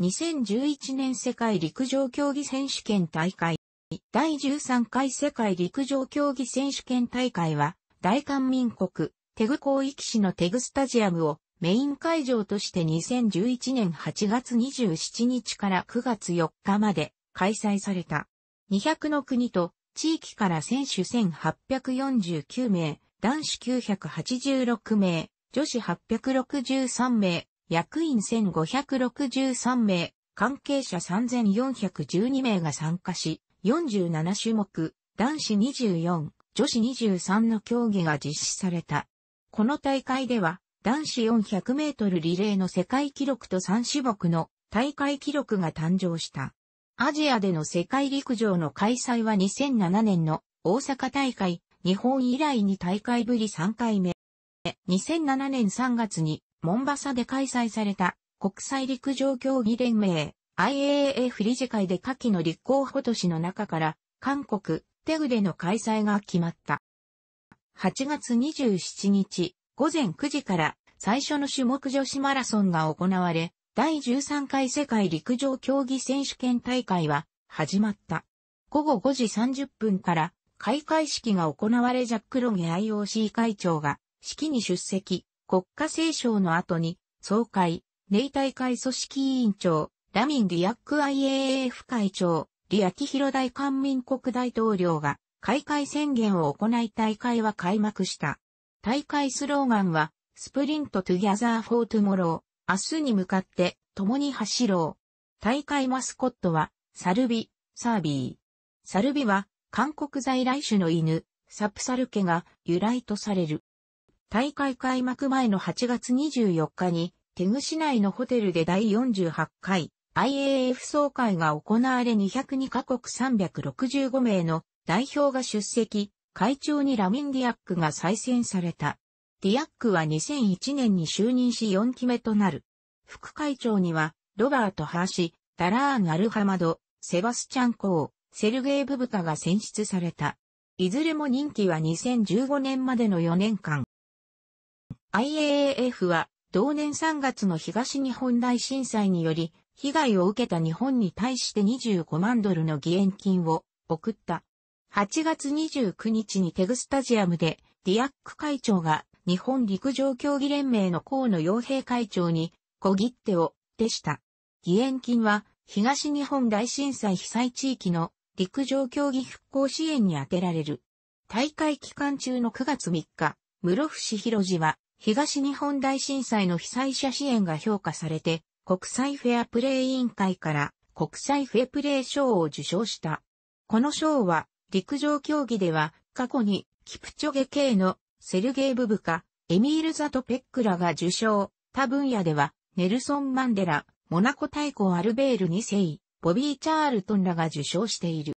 2011年世界陸上競技選手権大会。第13回世界陸上競技選手権大会は、大韓民国、テグ広域市のテグスタジアムをメイン会場として2011年8月27日から9月4日まで開催された。200の国と地域から選手1849名、男子986名、女子863名、役員1563名、関係者3412名が参加し、47種目、男子24、女子23の競技が実施された。この大会では、男子400メートルリレーの世界記録と3種目の大会記録が誕生した。アジアでの世界陸上の開催は2007年の大阪大会、日本以来に大会ぶり3回目。2007年3月にモンバサで開催された国際陸上競技連盟 IAAF 理事会で下記の立候補都市の中から韓国テグでの開催が決まった。8月27日午前9時から最初の種目女子マラソンが行われ、第13回世界陸上競技選手権大会は始まった。午後5時30分から開会式が行われジャック・ロゲ IOC 会長が式に出席、国家斉唱の後に、総会、ネイ大会組織委員長、ラミン・ディアック IAAF 会長、リアキヒロ大韓民国大統領が、開会宣言を行い大会は開幕した。大会スローガンは、スプリントトゥギャザーフォートゥモロー、明日に向かって、共に走ろう。大会マスコットは、サルビ、サービー。サルビは、韓国在来種の犬、サプサル家が由来とされる。大会開幕前の8月24日に、テグ市内のホテルで第48回 IAF 総会が行われ202カ国365名の代表が出席、会長にラミン・ディアックが再選された。ディアックは2001年に就任し4期目となる。副会長には、ロバート・ハーシ、タラーン・アルハマド、セバスチャン・コー、セルゲイ・ブブカが選出された。いずれも任期は2015年までの4年間。IAAF は同年3月の東日本大震災により被害を受けた日本に対して25万ドルの義援金を送った。8月29日にテグスタジアムでディアック会長が日本陸上競技連盟の河野洋平会長に小切手を手した。義援金は東日本大震災被災地域の陸上競技復興支援に充てられる。大会期間中の9月3日、室伏広治は東日本大震災の被災者支援が評価されて、国際フェアプレイ委員会から国際フェアプレイ賞を受賞した。この賞は、陸上競技では、過去に、キプチョゲ系のセルゲイ・ブブカ、エミール・ザト・ペックラが受賞。他分野では、ネルソン・マンデラ、モナコ大公アルベール2世、ボビー・チャールトンらが受賞している。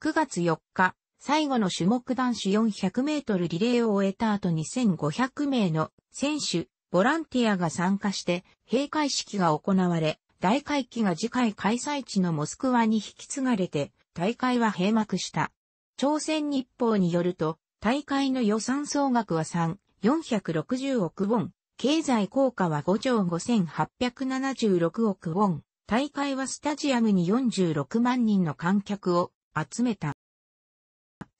9月4日、最後の種目男子400メートルリレーを終えた後2500名の選手、ボランティアが参加して閉会式が行われ、大会期が次回開催地のモスクワに引き継がれて大会は閉幕した。朝鮮日報によると大会の予算総額は3、460億ウォン、経済効果は5兆5876億ウォン、大会はスタジアムに46万人の観客を集めた。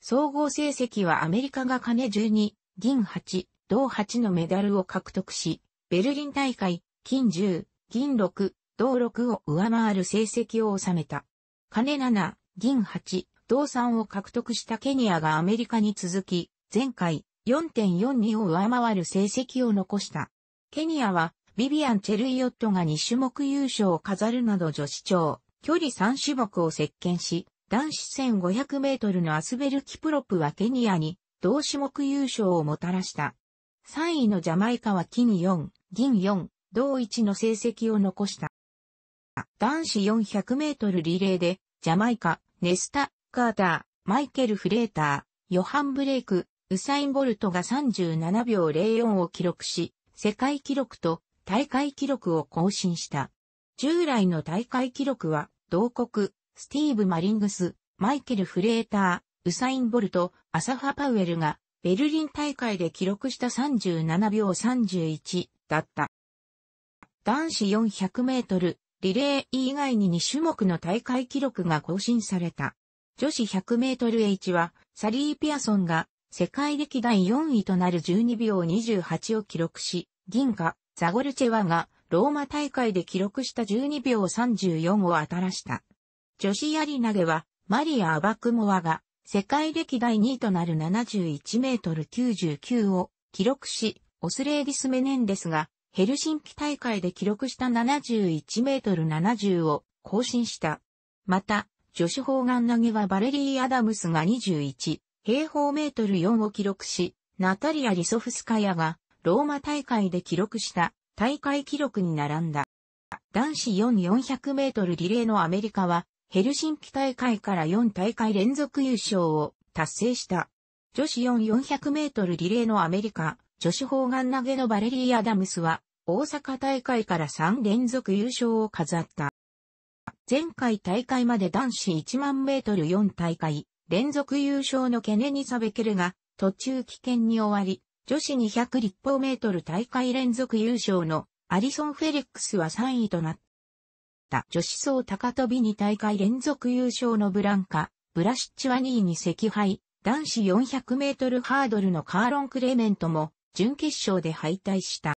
総合成績はアメリカが金12、銀8、銅8のメダルを獲得し、ベルリン大会、金10、銀6、銅6を上回る成績を収めた。金7、銀8、銅3を獲得したケニアがアメリカに続き、前回4.42を上回る成績を残した。ケニアは、ビビアン・チェルイオットが2種目優勝を飾るなど女子長、距離3種目を席巻し、男子1500メートルのアスベルキプロプはケニアに同種目優勝をもたらした。3位のジャマイカは金4、銀4、同一の成績を残した。男子400メートルリレーで、ジャマイカ、ネスタ、カーター、マイケル・フレーター、ヨハン・ブレイク、ウサイン・ボルトが37秒04を記録し、世界記録と大会記録を更新した。従来の大会記録は、同国、スティーブ・マリングス、マイケル・フレーター、ウサイン・ボルト、アサファ・パウエルが、ベルリン大会で記録した37秒31だった。男子400メートル、リレー以外に2種目の大会記録が更新された。女子100メートル H は、サリー・ピアソンが、世界歴代4位となる12秒28を記録し、銀河、ザゴルチェワが、ローマ大会で記録した12秒34を新した。女子やり投げは、マリア・アバクモワが、世界歴代2位となる71メートル99を記録し、オスレーディス・メネンデスが、ヘルシンキ大会で記録した71メートル70を更新した。また、女子砲丸投げはバレリー・アダムスが21平方メートル4を記録し、ナタリア・リソフスカヤがローマ大会で記録した大会記録に並んだ。男子4400メートルリレーのアメリカはヘルシンキ大会から4大会連続優勝を達成した。女子4400メートルリレーのアメリカ、女子砲丸投げのバレリー・アダムスは、大阪大会から3連続優勝を飾った。前回大会まで男子1万メートル4大会、連続優勝のケネニサ・ベケルが、途中危険に終わり、女子200立方メートル大会連続優勝のアリソン・フェリックスは3位となった。った女子層高跳びに大会連続優勝のブランカ、ブラシッチは2位に惜敗、男子400メートルハードルのカーロン・クレメントも準決勝で敗退した。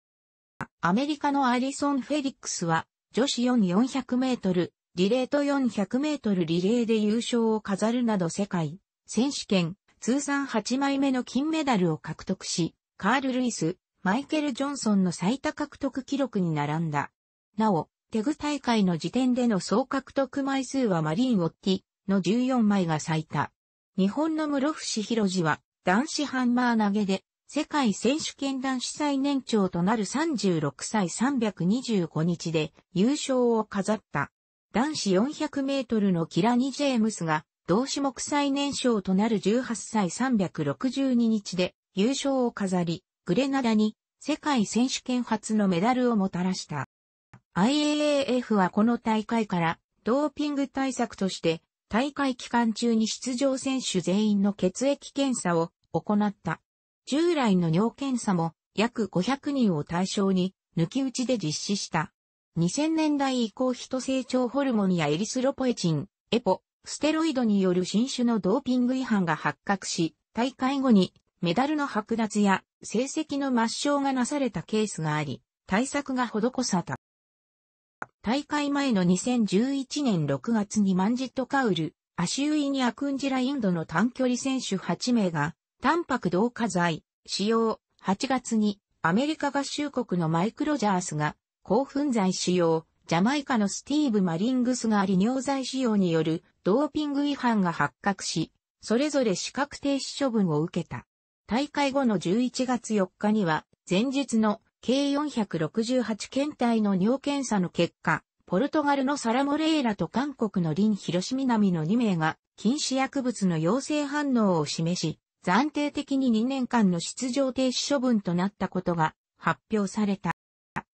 アメリカのアリソン・フェリックスは女子4400メートル、リレーと400メートルリレーで優勝を飾るなど世界選手権通算8枚目の金メダルを獲得し、カール・ルイス、マイケル・ジョンソンの最多獲得記録に並んだ。なお、テグ大会の時点での総獲得枚数はマリンン・オッティの14枚が最多。日本の室伏広治は男子ハンマー投げで世界選手権男子最年長となる36歳325日で優勝を飾った。男子400メートルのキラニ・ジェームスが同種目最年少となる18歳362日で優勝を飾り、グレナダに世界選手権初のメダルをもたらした。IAAF はこの大会からドーピング対策として大会期間中に出場選手全員の血液検査を行った。従来の尿検査も約500人を対象に抜き打ちで実施した。2000年代以降人成長ホルモンやエリスロポエチン、エポ、ステロイドによる新種のドーピング違反が発覚し、大会後にメダルの剥奪や成績の抹消がなされたケースがあり、対策が施された。大会前の2011年6月にマンジット・カウル、アシュウイニ・アクンジラインドの短距離選手8名が、タンパク同化剤、使用、8月に、アメリカ合衆国のマイク・ロジャースが、興奮剤使用、ジャマイカのスティーブ・マリングスが利尿剤使用によるドーピング違反が発覚し、それぞれ資格停止処分を受けた。大会後の11月4日には、前日の計468検体の尿検査の結果、ポルトガルのサラモレーラと韓国のリン・広島南の2名が禁止薬物の陽性反応を示し、暫定的に2年間の出場停止処分となったことが発表された。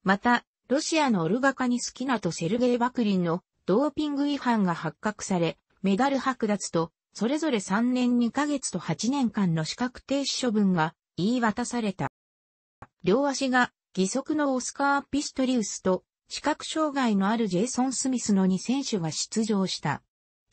また、ロシアのオルガカニスキナとセルゲイ・バクリンのドーピング違反が発覚され、メダル剥奪と、それぞれ3年2ヶ月と8年間の資格停止処分が言い渡された。両足が義足のオスカー・ピストリウスと、視覚障害のあるジェイソン・スミスの2選手が出場した。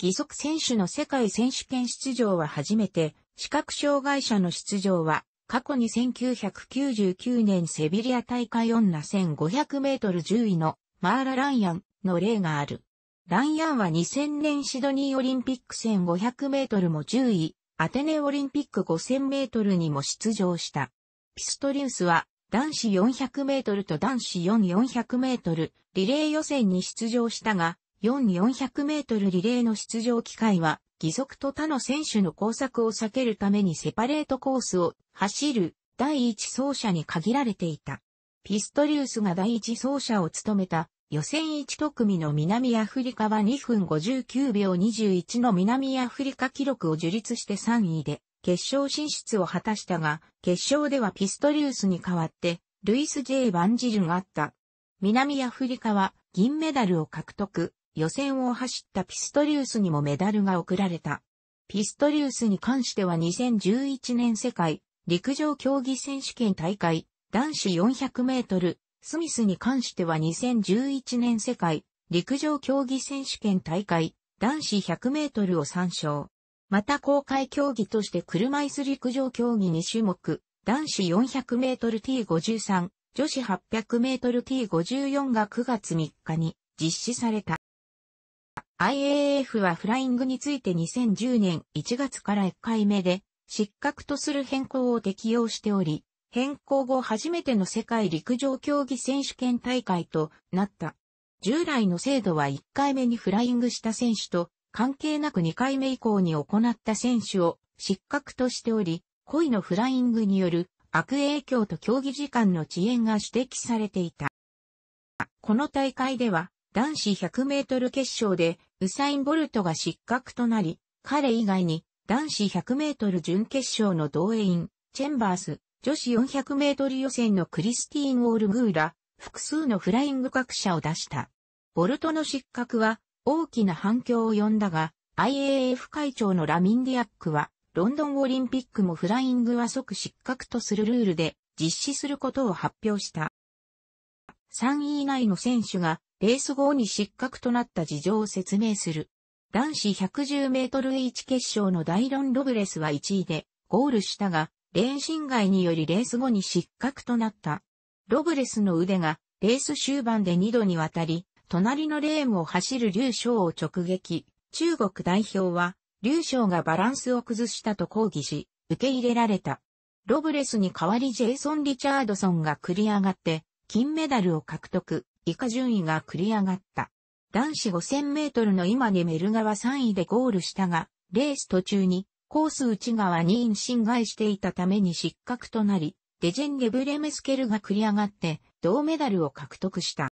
義足選手の世界選手権出場は初めて、視覚障害者の出場は、過去に1999年セビリア大会女1500メートル10位のマーラ・ランヤンの例がある。ランヤンは2000年シドニーオリンピック1500メートルも10位、アテネオリンピック5000メートルにも出場した。ピストリウスは男子400メートルと男子4400メートルリレー予選に出場したが、4400メートルリレーの出場機会は、義足と他の選手の工作を避けるためにセパレートコースを走る第一走者に限られていた。ピストリウスが第一走者を務めた予選1組の南アフリカは2分59秒21の南アフリカ記録を樹立して3位で、決勝進出を果たしたが、決勝ではピストリウスに代わって、ルイス・ J・ バンジルがあった。南アフリカは銀メダルを獲得、予選を走ったピストリウスにもメダルが贈られた。ピストリウスに関しては2011年世界陸上競技選手権大会男子400メートル、スミスに関しては2011年世界陸上競技選手権大会男子100メートルを参照。また公開競技として車椅子陸上競技2種目、男子 400m T53、女子 800m T54 が9月3日に実施された。IAAF はフライングについて2010年1月から1回目で失格とする変更を適用しており、変更後初めての世界陸上競技選手権大会となった。従来の制度は1回目にフライングした選手と関係なく2回目以降に行った選手を失格としており、故意のフライングによる悪影響と競技時間の遅延が指摘されていた。この大会では男子100メートル決勝でウサイン・ボルトが失格となり、彼以外に男子100メートル準決勝の同員、チェンバース、女子400メートル予選のクリスティーン・オールグーラ、複数のフライング各社を出した。ボルトの失格は大きな反響を呼んだが、IAF 会長のラミンディアックは、ロンドンオリンピックもフライングは即失格とするルールで実施することを発表した。3位以内の選手がレース後に失格となった事情を説明する。男子110メートル H 決勝のダイロン・ロブレスは1位でゴールしたが、レーン侵害によりレース後に失格となった。ロブレスの腕がレース終盤で2度にわたり隣のレーンを走る劉翔を直撃。中国代表は、劉翔がバランスを崩したと抗議し、受け入れられた。ロブレスに代わりジェイソン・リチャードソンが繰り上がって、金メダルを獲得、以下順位が繰り上がった。男子5000メートルの今にメルガは3位でゴールしたが、レース途中に、コース内側に因侵害していたために失格となり、デジェンゲブレメスケルが繰り上がって、銅メダルを獲得した。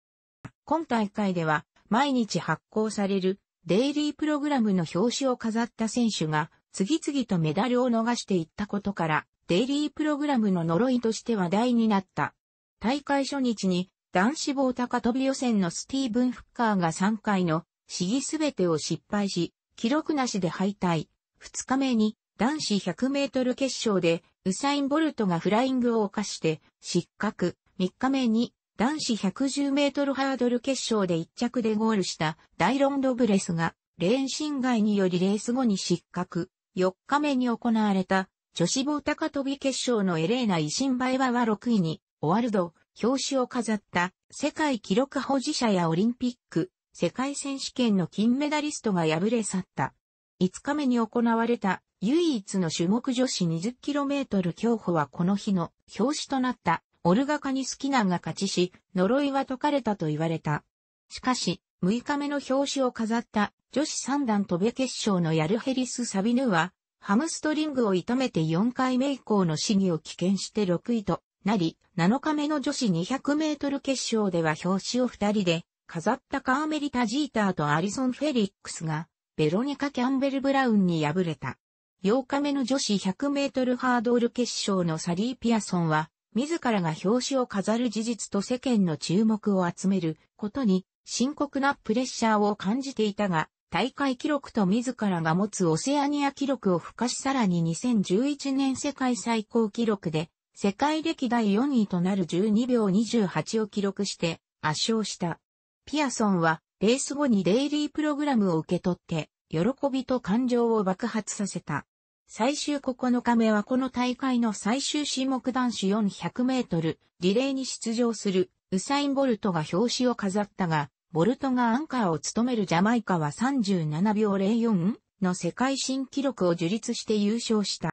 今大会では毎日発行されるデイリープログラムの表紙を飾った選手が次々とメダルを逃していったことからデイリープログラムの呪いとして話題になった。大会初日に男子棒高飛び予選のスティーブン・フッカーが3回の試技すべてを失敗し、記録なしで敗退。2日目に男子100メートル決勝でウサイン・ボルトがフライングを犯して失格。3日目に男子110メートルハードル決勝で1着でゴールしたダイロンドブレスが、レーン侵害によりレース後に失格。4日目に行われた、女子棒高跳び決勝のエレーナ・イシンバエワは6位に、オワルド、表紙を飾った、世界記録保持者やオリンピック、世界選手権の金メダリストが敗れ去った。5日目に行われた、唯一の種目女子 20km 競歩はこの日の表紙となったオルガカニスキナンが勝ちし、呪いは解かれたと言われた。しかし、6日目の表紙を飾った女子三段飛べ決勝のヤルヘリス・サビヌは、ハムストリングを痛めて4回目以降の試技を棄権して6位となり、7日目の女子200メートル決勝では表紙を2人で飾ったカーメリタ・ジーターとアリソン・フェリックスが、ベロニカ・キャンベル・ブラウンに敗れた。8日目の女子100メートルハードル決勝のサリー・ピアソンは、自らが表紙を飾る事実と世間の注目を集めることに深刻なプレッシャーを感じていたが、大会記録と自らが持つオセアニア記録を付加しさらに2011年世界最高記録で、世界歴代4位となる12秒28を記録して圧勝した。ピアソンはレース後にデイリープログラムを受け取って、喜びと感情を爆発させた。最終9日目はこの大会の最終種目男子400メートルリレーに出場するウサイン・ボルトが表紙を飾ったが、ボルトがアンカーを務めるジャマイカは37秒04の世界新記録を樹立して優勝した。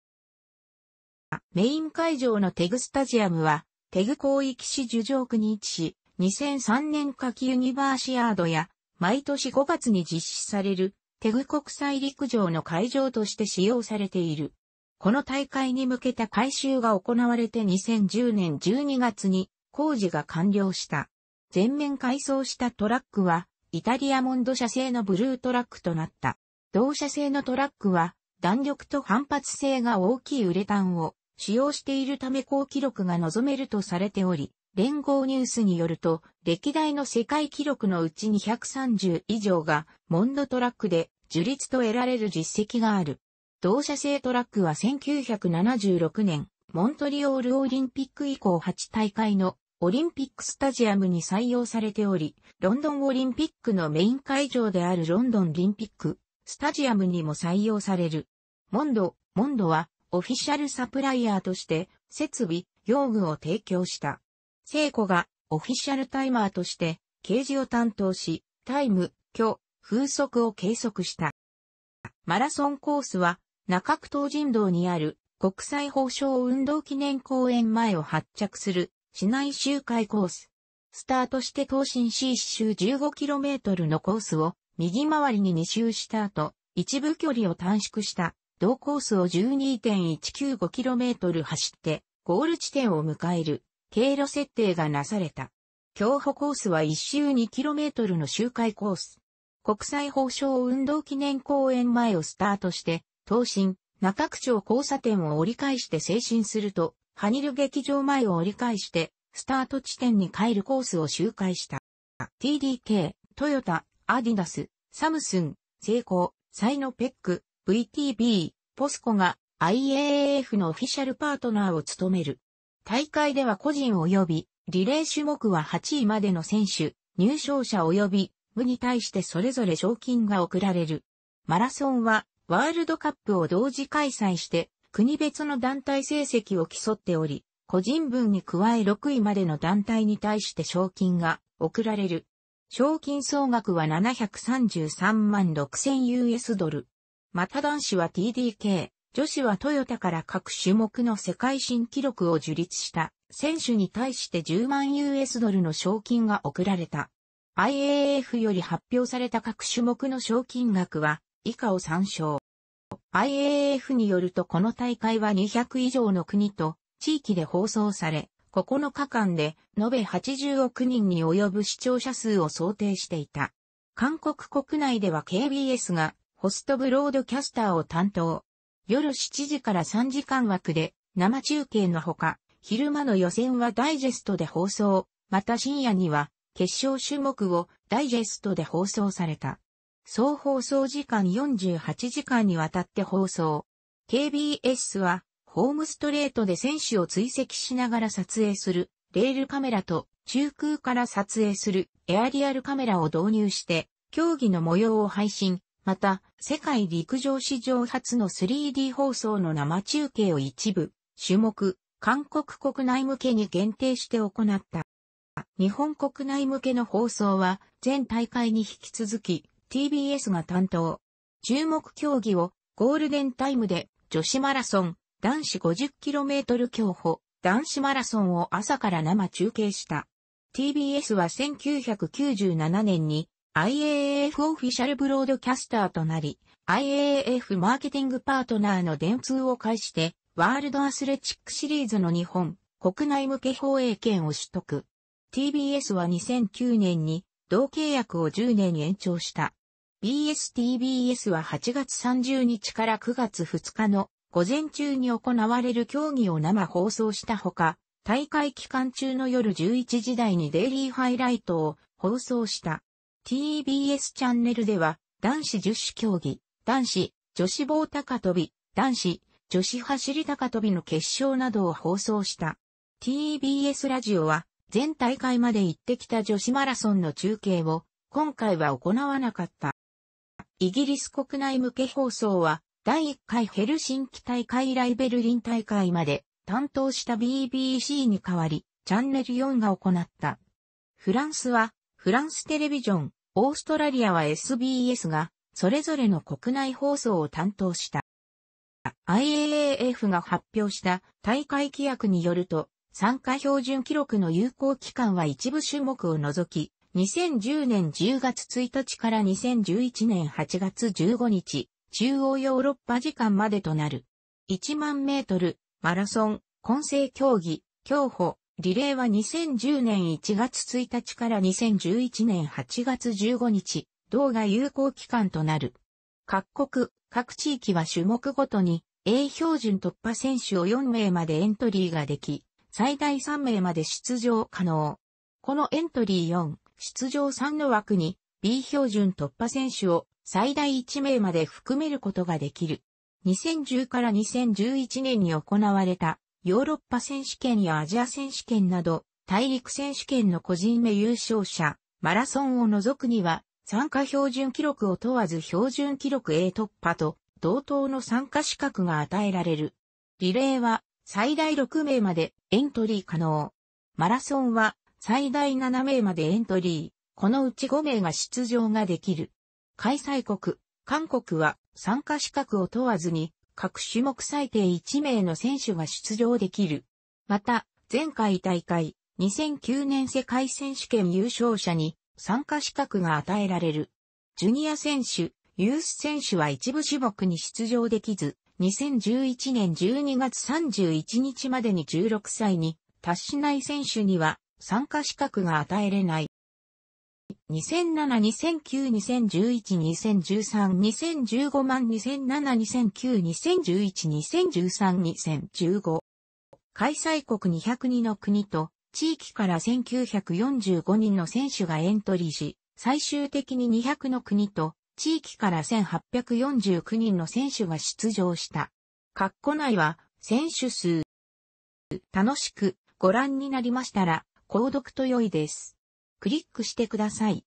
メイン会場のテグスタジアムは、テグ広域市樹上区に位置し、2003年夏季ユニバーシアードや、毎年5月に実施されるテグ国際陸上の会場として使用されている。この大会に向けた改修が行われて2010年12月に工事が完了した。全面改装したトラックは、イタリアモンド社製のブルートラックとなった。同社製のトラックは、弾力と反発性が大きいウレタンを使用しているため高記録が望めるとされており、連合ニュースによると、歴代の世界記録のうち230以上が、モンドトラックで、樹立と得られる実績がある。同社製トラックは1976年、モントリオールオリンピック以降8大会のオリンピックスタジアムに採用されており、ロンドンオリンピックのメイン会場であるロンドンリンピックスタジアムにも採用される。モンド、モンドはオフィシャルサプライヤーとして設備、用具を提供した。聖子がオフィシャルタイマーとして掲示を担当し、タイム、距、風速を計測した。マラソンコースは中区東人道にある国際保賞運動記念公園前を発着する市内周回コース。スタートして東進 C 周 15km のコースを右回りに2周した後、一部距離を短縮した同コースを 12.195km 走ってゴール地点を迎える。経路設定がなされた。競歩コースは1周 2km の周回コース。国際放送運動記念公園前をスタートして、東進、中区町交差点を折り返して精神すると、ハニル劇場前を折り返して、スタート地点に帰るコースを周回した。TDK、トヨタ、アディダス、サムスン、セイコー、サイノペック、VTB、ポスコが IAAF のオフィシャルパートナーを務める。大会では個人及び、リレー種目は8位までの選手、入賞者及び、部に対してそれぞれ賞金が贈られる。マラソンは、ワールドカップを同時開催して、国別の団体成績を競っており、個人分に加え6位までの団体に対して賞金が贈られる。賞金総額は733万 6000US ドル。また男子は TDK、女子はトヨタから各種目の世界新記録を樹立した選手に対して10万 US ドルの賞金が贈られた。IAF より発表された各種目の賞金額は以下を参照。IAF によるとこの大会は200以上の国と地域で放送され、9日間で延べ80億人に及ぶ視聴者数を想定していた。韓国国内では KBS がホストブロードキャスターを担当。夜7時から3時間枠で生中継のほか、昼間の予選はダイジェストで放送、また深夜には決勝種目をダイジェストで放送された。総放送時間48時間にわたって放送。KBS はホームストレートで選手を追跡しながら撮影するレールカメラと中空から撮影するエアリアルカメラを導入して競技の模様を配信、また、世界陸上史上初の 3D 放送の生中継を一部、種目、韓国国内向けに限定して行った。日本国内向けの放送は、全大会に引き続き、TBS が担当。注目競技を、ゴールデンタイムで、女子マラソン、男子 50km 競歩、男子マラソンを朝から生中継した。TBS は1997年に IAAF オフィシャルブロードキャスターとなり、IAAF マーケティングパートナーの電通を介して、ワールドアスレチックシリーズの日本、国内向け放映権を取得。TBS は2009年に同契約を10年延長した。BSTBS は8月30日から9月2日の午前中に行われる競技を生放送したほか、大会期間中の夜11時台にデイリーハイライトを放送した。TBS チャンネルでは、男子十種競技、男子、女子棒高跳び、男子、女子走り高跳びの決勝などを放送した。TBS ラジオは、前大会まで行ってきた女子マラソンの中継を、今回は行わなかった。イギリス国内向け放送は、第1回ヘルシンキ大会以来ベルリン大会まで担当した BBC に代わり、チャンネル4が行った。フランスはフランステレビジョン、オーストラリアは SBS が、それぞれの国内放送を担当した。IAAF が発表した大会規約によると、参加標準記録の有効期間は一部種目を除き、2010年10月1日から2011年8月15日、中央ヨーロッパ時間までとなる。1万メートル、マラソン、混成競技、競歩、リレーは2010年1月1日から2011年8月15日、同が有効期間となる。各国、各地域は種目ごとに A 標準突破選手を4名までエントリーができ、最大3名まで出場可能。このエントリー4、出場3の枠に B 標準突破選手を最大1名まで含めることができる。2010から2011年に行われたヨーロッパ選手権やアジア選手権など、大陸選手権の個人目優勝者、マラソンを除くには、参加標準記録を問わず標準記録 A 突破と、同等の参加資格が与えられる。リレーは、最大6名までエントリー可能。マラソンは、最大7名までエントリー。このうち5名が出場ができる。開催国、韓国は参加資格を問わずに各種目最低1名の選手が出場できる。また、前回大会、2009年世界選手権優勝者に参加資格が与えられる。ジュニア選手、ユース選手は一部種目に出場できず、2011年12月31日までに16歳に達しない選手には参加資格が与えれない。2007-2009-2011-2013-2015万2007-2009-2011-2013-2015開催国202の国と地域から1945人の選手がエントリーし、最終的に200の国と地域から1849人の選手が出場した。括弧内は選手数。楽しくご覧になりましたら、購読と良いです。クリックしてください。